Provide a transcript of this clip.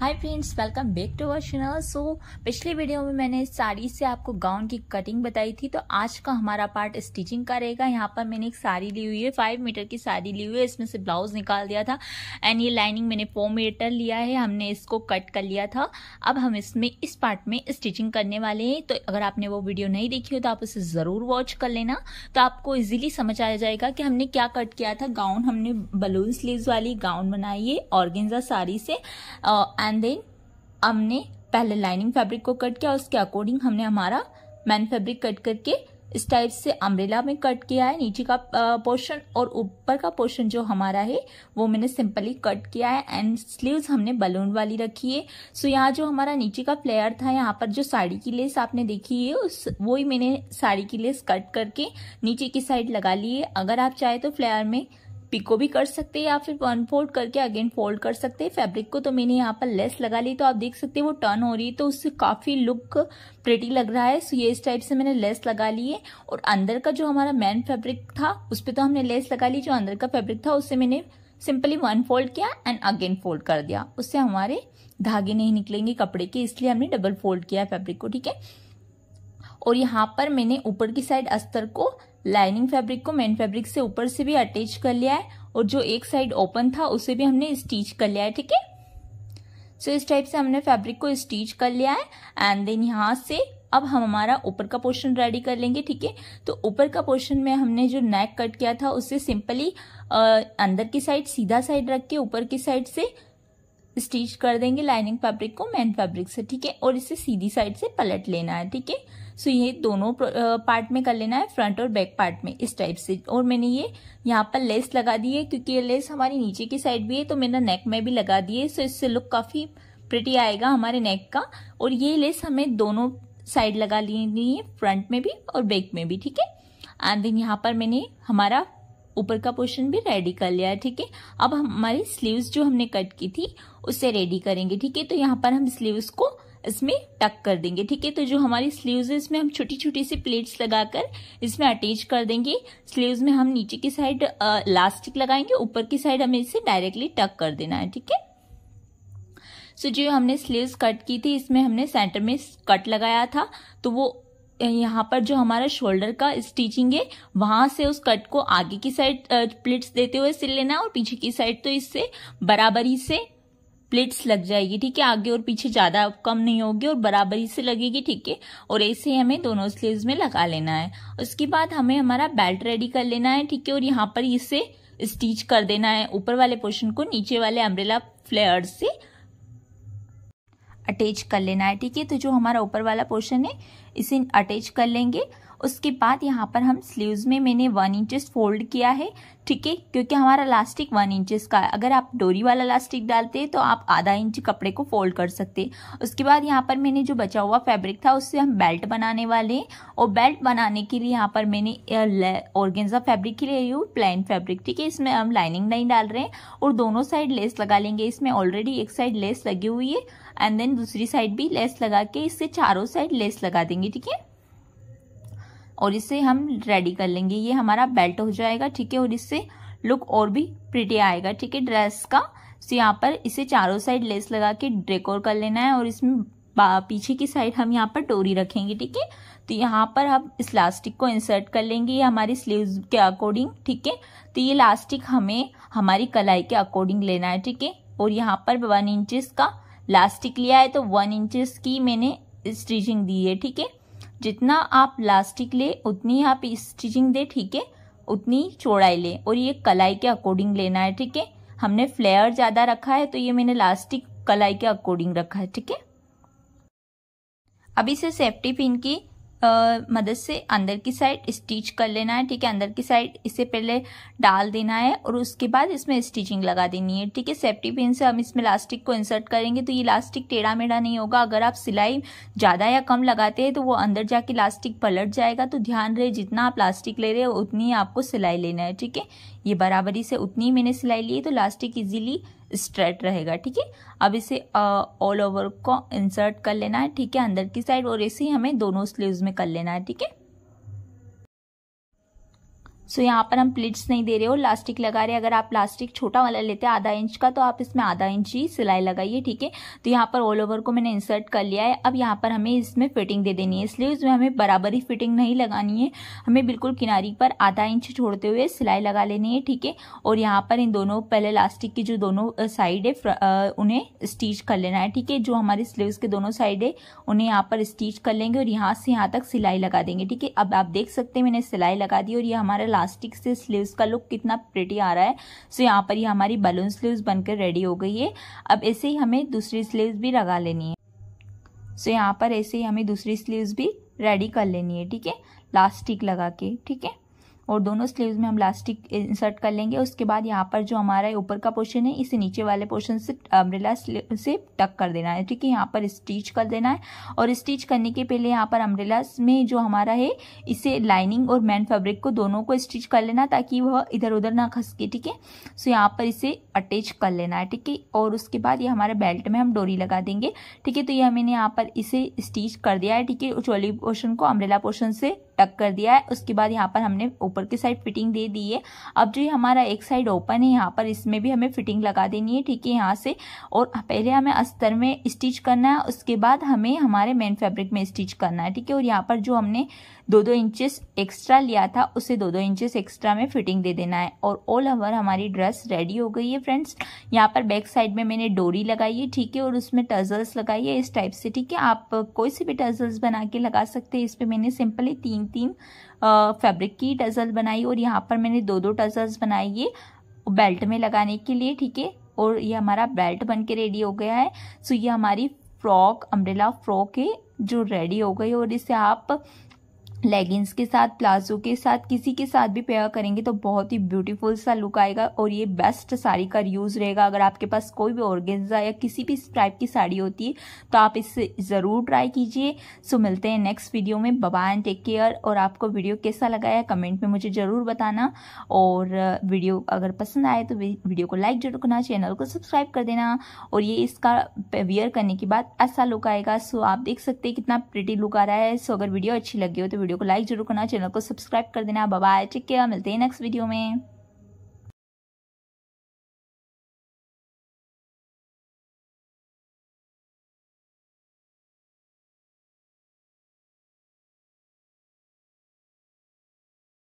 hi friends welcome back to our channel so पिछले video में मैंने साड़ी से आपको गाउन की कटिंग बताई थी तो आज का हमारा पार्ट स्टिचिंग का रहेगा यहाँ पर मैंने एक साड़ी ली हुई है फाइव मीटर की साड़ी ली हुई है इसमें से ब्लाउज निकाल दिया था एंड ये लाइनिंग मैंने फोर मीटर लिया है हमने इसको कट कर लिया था अब हम इसमें इस पार्ट में स्टिचिंग करने वाले हैं तो अगर आपने वो वीडियो नहीं देखी हो तो आप उसे ज़रूर वॉच कर लेना तो आपको ईजिली समझ आ जाएगा कि हमने क्या कट किया था गाउन हमने बलून स्लीव वाली गाउन बनाई है ऑर्गेंजा साड़ी से एंड देन हमने पहले लाइनिंग फैब्रिक को कट किया उसके अकॉर्डिंग हमने हमारा मैन फैब्रिक कट करके इस टाइप से अम्ब्रेला में कट किया है नीचे का पोर्शन और ऊपर का पोर्शन जो हमारा है वो मैंने सिंपली कट किया है एंड स्लीव्स हमने बलून वाली रखी है सो यहाँ जो हमारा नीचे का फ्लेयर था यहाँ पर जो साड़ी की लेस आपने देखी है उस वो ही मैंने साड़ी की लेस कट करके नीचे की साइड लगा ली है अगर आप चाहे तो फ्लेयर में पिको भी कर सकते हैं या फिर वन फोल्ड करके अगेन फोल्ड कर सकते हैं फैब्रिक को तो मैंने यहाँ पर लेस लगा ली तो आप देख सकते हैं वो टर्न हो रही है तो उससे काफ़ी लुक प्रेटी लग रहा है सो ये इस टाइप से मैंने लेस लगा ली है और अंदर का जो हमारा मेन फैब्रिक था उस पर तो हमने लेस लगा ली जो अंदर का फैब्रिक था उससे मैंने सिंपली वन फोल्ड किया एंड अगेन फोल्ड कर दिया उससे हमारे धागे नहीं निकलेंगे कपड़े के इसलिए हमने डबल फोल्ड किया फैब्रिक को ठीक है और यहाँ पर मैंने ऊपर की साइड अस्तर को लाइनिंग फैब्रिक को मेन फैब्रिक से ऊपर से भी अटैच कर लिया है और जो एक साइड ओपन था उसे भी हमने स्टिच कर लिया है ठीक है सो इस टाइप से हमने फैब्रिक को स्टिच कर लिया है एंड देन यहाँ से अब हम हमारा ऊपर का पोर्शन रेडी कर लेंगे ठीक है तो ऊपर का पोर्शन में हमने जो नेक कट किया था उसे सिंपली अंदर की साइड सीधा साइड रख के ऊपर की साइड से स्टिच कर देंगे लाइनिंग फैब्रिक को मेन फैब्रिक से ठीक है और इसे सीधी साइड से पलट लेना है ठीक है सो ये दोनों पार्ट में कर लेना है फ्रंट और बैक पार्ट में इस टाइप से और मैंने ये यहाँ पर लेस लगा दी है क्योंकि ये लेस हमारी नीचे की साइड भी है तो मैंने नेक में भी लगा दी है सो इससे लुक काफ़ी प्रिटी आएगा हमारे नेक का और ये लेस हमें दोनों साइड लगा लेनी है फ्रंट में भी और बैक में भी ठीक है एंड देन यहाँ पर मैंने हमारा ऊपर का पोर्शन भी रेडी कर लिया है ठीक है अब हमारी स्लीव्स जो हमने कट की थी उसे रेडी करेंगे ठीक है तो यहाँ पर हम स्लीव्स को इसमें टक कर देंगे ठीक है तो जो हमारी स्लीव्स है इसमें हम छोटी छोटी सी प्लेट्स लगाकर इसमें अटैच कर देंगे स्लीव्स में हम नीचे की साइड इलास्टिक लगाएंगे ऊपर की साइड हमें इसे डायरेक्टली टक कर देना है ठीक है सो जो हमने स्लीव्स कट की थी इसमें हमने सेंटर में कट लगाया था तो वो यहाँ पर जो हमारा शोल्डर का स्टिचिंग है वहां से उस कट को आगे की साइड प्लेट्स देते हुए सिल लेना और पीछे की साइड तो इससे बराबरी से प्लेट्स लग जाएगी ठीक है आगे और पीछे ज़्यादा कम नहीं होगी और बराबरी से लगेगी ठीक है और ऐसे हमें दोनों स्लीव्स में लगा लेना है उसके बाद हमें हमारा बेल्ट रेडी कर लेना है ठीक है और यहाँ पर इसे स्टिच कर देना है ऊपर वाले पोर्शन को नीचे वाले अम्ब्रेला फ्लेयर से अटैच कर लेना है ठीक है तो जो हमारा ऊपर वाला पोर्शन है इसे अटैच कर लेंगे उसके बाद यहाँ पर हम स्लीव्स में मैंने वन इंचेस फोल्ड किया है ठीक है क्योंकि हमारा लास्टिक वन इंचेस का है अगर आप डोरी वाला लास्टिक डालते हैं तो आप आधा इंच कपड़े को फोल्ड कर सकते उसके बाद यहाँ पर मैंने जो बचा हुआ फैब्रिक था उससे हम बेल्ट बनाने वाले हैं और बेल्ट बनाने के लिए यहाँ पर मैंने ऑर्गेंजा फैब्रिक ही ले रही हूँ प्लेन फैब्रिक ठीक है इसमें हम लाइनिंग नहीं डाल रहे हैं और दोनों साइड लेस लगा लेंगे इसमें ऑलरेडी एक साइड लेस लगी हुई है एंड देन दूसरी साइड भी लेस लगा के इससे चारों साइड लेस लगा देंगे ठीक है और इसे हम रेडी कर लेंगे ये हमारा बेल्ट हो जाएगा ठीक है और इससे लुक और भी प्रिटी आएगा ठीक है ड्रेस का तो यहाँ पर इसे चारों साइड लेस लगा के डेकोर कर लेना है और इसमें पीछे की साइड हम यहाँ पर डोरी रखेंगे ठीक है तो यहाँ पर हम इस लास्टिक को इंसर्ट कर लेंगे ये हमारी स्लीव्स के अकॉर्डिंग ठीक है तो ये लास्टिक हमें हमारी कलाई के अकॉर्डिंग लेना है ठीक है और यहाँ पर वन इंचेस का लास्टिक लिया है तो वन इंचेस की मैंने स्टिचिंग दी है ठीक है जितना आप लास्टिक ले उतनी आप स्टिचिंग दे ठीक है उतनी चौड़ाई ले और ये कलाई के अकॉर्डिंग लेना है ठीक है हमने फ्लेयर ज़्यादा रखा है तो ये मैंने लास्टिक कलाई के अकॉर्डिंग रखा है ठीक है अब इसे सेफ्टी पिन की मदद से अंदर की साइड स्टिच कर लेना है ठीक है अंदर की साइड इसे पहले डाल देना है और उसके बाद इसमें स्टिचिंग लगा देनी है ठीक है सेफ्टी पिन से हम इसमें लास्टिक को इंसर्ट करेंगे तो ये लास्टिक टेढ़ा मेढ़ा नहीं होगा अगर आप सिलाई ज़्यादा या कम लगाते हैं तो वो अंदर जाके लास्टिक पलट जाएगा तो ध्यान रहे जितना आप लास्टिक ले रहे हो उतनी आपको सिलाई लेना है ठीक है ये बराबरी से उतनी मैंने सिलाई ली तो लास्टिक ईजिली स्ट्रेट रहेगा ठीक है अब इसे ऑल ओवर को इंसर्ट कर लेना है ठीक है अंदर की साइड और इसे हमें दोनों स्लीव्स में कर लेना है ठीक है सो so, यहाँ पर हम प्लिट्स नहीं दे रहे हो लास्टिक लगा रहे अगर आप प्लास्टिक छोटा वाला लेते हैं आधा इंच का तो आप इसमें आधा इंच ही सिलाई लगाइए ठीक है तो यहाँ पर ऑल ओवर को मैंने इंसर्ट कर लिया है अब यहाँ पर हमें इसमें फिटिंग दे देनी है इसलिए इसमें हमें बराबर ही फिटिंग नहीं लगानी है हमें बिल्कुल किनारी पर आधा इंच छोड़ते हुए सिलाई लगा लेनी है ठीक है और यहाँ पर इन दोनों पहले लास्टिक की जो दोनों साइड है उन्हें स्टिच कर लेना है ठीक है जो हमारे स्लीव्स के दोनों साइड है उन्हें यहाँ पर स्टिच कर लेंगे और यहाँ से यहाँ तक सिलाई लगा देंगे ठीक है अब आप देख सकते हैं मैंने सिलाई लगा दी और ये हमारा इलास्टिक से स्लीव्स का लुक कितना प्रिटी आ रहा है सो यहाँ पर ही हमारी बलून स्लीव्स बनकर रेडी हो गई है अब ऐसे ही हमें दूसरी स्लीव्स भी लगा लेनी है सो यहाँ पर ऐसे ही हमें दूसरी स्लीव्स भी रेडी कर लेनी है ठीक है लास्टिक लगा के ठीक है और दोनों स्लीव्स में हम लास्टिक इंसर्ट कर लेंगे उसके बाद यहाँ पर जो हमारा ऊपर का पोर्शन है इसे नीचे वाले पोर्शन से अम्ब्रेला से टक कर देना है ठीक है यहाँ पर स्टिच कर देना है और स्टिच करने के पहले यहाँ पर अम्ब्रेला में जो हमारा है इसे लाइनिंग और मैन फेब्रिक को दोनों को स्टिच कर लेना ताकि वह इधर उधर ना खसके ठीक है सो यहाँ पर इसे अटैच कर लेना है ठीक है और उसके बाद ये हमारे बेल्ट में हम डोरी लगा देंगे ठीक है तो ये मैंने यहाँ पर इसे स्टिच कर दिया है ठीक है चोली पोर्शन को अम्ब्रेला पोर्शन से टक कर दिया है उसके बाद यहाँ पर हमने ऊपर की साइड फिटिंग दे दी है अब जो हमारा एक साइड ओपन है यहाँ पर इसमें भी हमें फिटिंग लगा देनी है ठीक है यहाँ से और पहले हमें अस्तर में स्टिच करना है उसके बाद हमें हमारे मेन फैब्रिक में स्टिच करना है ठीक है और यहाँ पर जो हमने दो दो इंचेस एक्स्ट्रा लिया था उसे दो दो इंचेस एक्स्ट्रा में फिटिंग दे देना है और ऑल ओवर हमारी ड्रेस रेडी हो गई है फ्रेंड्स यहाँ पर बैक साइड में मैंने डोरी लगाई है ठीक है और उसमें टर्जल्स लगाई है इस टाइप से ठीक है आप कोई से भी टर्जल्स बना के लगा सकते हैं इस पर मैंने सिंपली तीन तीन फेब्रिक की टर्जल बनाई और यहाँ पर मैंने दो दो टजल्स बनाई है बेल्ट में लगाने के लिए ठीक है और ये हमारा बेल्ट बन के रेडी हो गया है सो ये हमारी फ्रॉक अम्ब्रेला फ्रॉक है जो रेडी हो गई और इसे आप लेगिंग्स के साथ प्लाजो के साथ किसी के साथ भी पेयर करेंगे तो बहुत ही ब्यूटीफुल सा लुक आएगा और ये बेस्ट साड़ी का यूज़ रहेगा अगर आपके पास कोई भी ऑर्गेन्जा या किसी भी टाइप की साड़ी होती है तो आप इसे ज़रूर ट्राई कीजिए सो मिलते हैं नेक्स्ट वीडियो में बबा एंड टेक केयर और आपको वीडियो कैसा लगा है कमेंट में मुझे ज़रूर बताना और वीडियो अगर पसंद आए तो वीडियो को लाइक जरूर करना चैनल को सब्सक्राइब कर देना और ये इसका वियर करने के बाद ऐसा अच्छा लुक आएगा सो आप देख सकते हैं कितना प्रिटी लुक आ रहा है सो अगर वीडियो अच्छी लगी हो तो वीडियो को लाइक जरूर करना चैनल को सब्सक्राइब कर देना बाय टेक केयर मिलते हैं नेक्स्ट वीडियो में